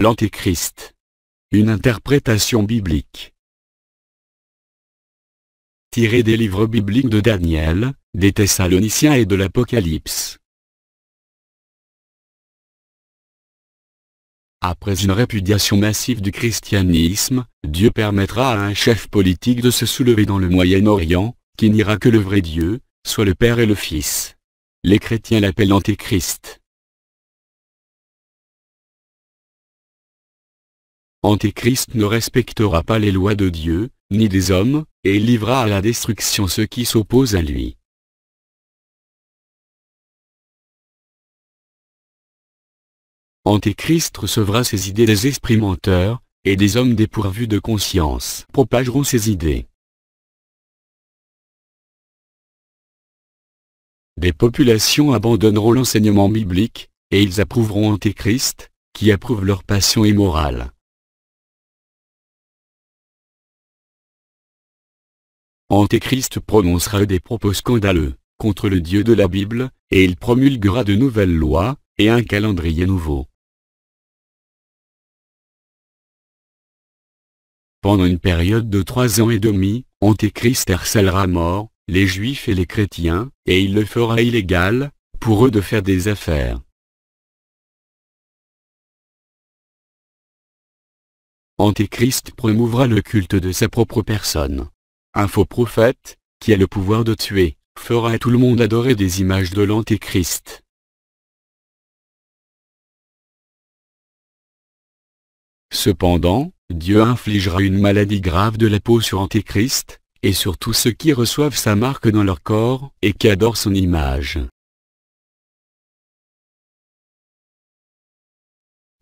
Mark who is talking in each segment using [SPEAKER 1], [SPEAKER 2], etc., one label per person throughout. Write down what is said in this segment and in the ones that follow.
[SPEAKER 1] L'Antéchrist. Une interprétation biblique. Tiré des livres bibliques de Daniel, des Thessaloniciens et de l'Apocalypse. Après une répudiation massive
[SPEAKER 2] du christianisme, Dieu permettra à un chef politique de se soulever dans le Moyen-Orient,
[SPEAKER 1] qui n'ira que le vrai Dieu, soit le Père et le Fils. Les chrétiens l'appellent Antéchrist. Antéchrist ne respectera pas les lois de Dieu, ni des hommes, et livra à la destruction ceux qui s'opposent à lui. Antéchrist recevra ses idées des esprits menteurs, et des hommes dépourvus de conscience propageront ses idées. Des populations abandonneront l'enseignement biblique, et ils approuveront Antéchrist, qui approuve leur passion immorale. Antéchrist prononcera des propos scandaleux contre le Dieu de la Bible, et il promulguera de nouvelles lois, et un calendrier nouveau. Pendant une période de trois ans et demi, Antéchrist harcèlera mort, les juifs et les chrétiens, et il le fera illégal, pour eux de faire des affaires. Antéchrist promouvra le culte de sa propre personne. Un faux prophète, qui a le pouvoir de tuer, fera à tout le monde adorer des images de l'Antéchrist. Cependant, Dieu infligera une maladie grave de la peau sur Antéchrist, et sur tous ceux qui reçoivent sa marque dans leur corps et qui adorent son image.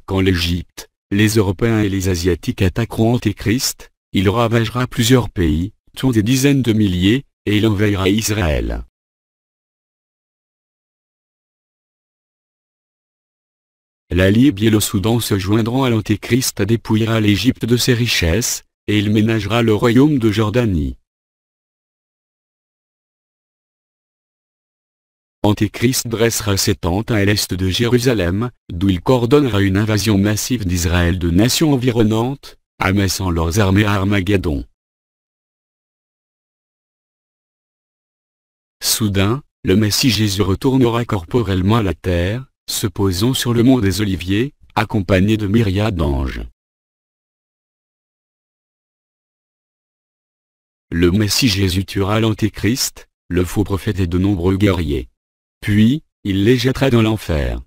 [SPEAKER 1] Quand l'Égypte, les Européens et les
[SPEAKER 2] Asiatiques attaqueront Antéchrist, il ravagera plusieurs pays, des dizaines de milliers,
[SPEAKER 1] et il envahira Israël. La Libye et le Soudan se joindront à l'Antéchrist dépouillera l'Égypte de ses richesses, et il ménagera le royaume de Jordanie. Antéchrist dressera ses tentes à
[SPEAKER 2] l'est de Jérusalem, d'où il coordonnera une invasion massive d'Israël de nations environnantes,
[SPEAKER 1] amassant leurs armées à Armageddon. Soudain, le Messie Jésus retournera corporellement à la terre, se posant sur le mont des Oliviers, accompagné de myriades d'anges. Le Messie Jésus tuera l'Antéchrist, le faux prophète et de nombreux guerriers. Puis, il les jettera dans l'enfer.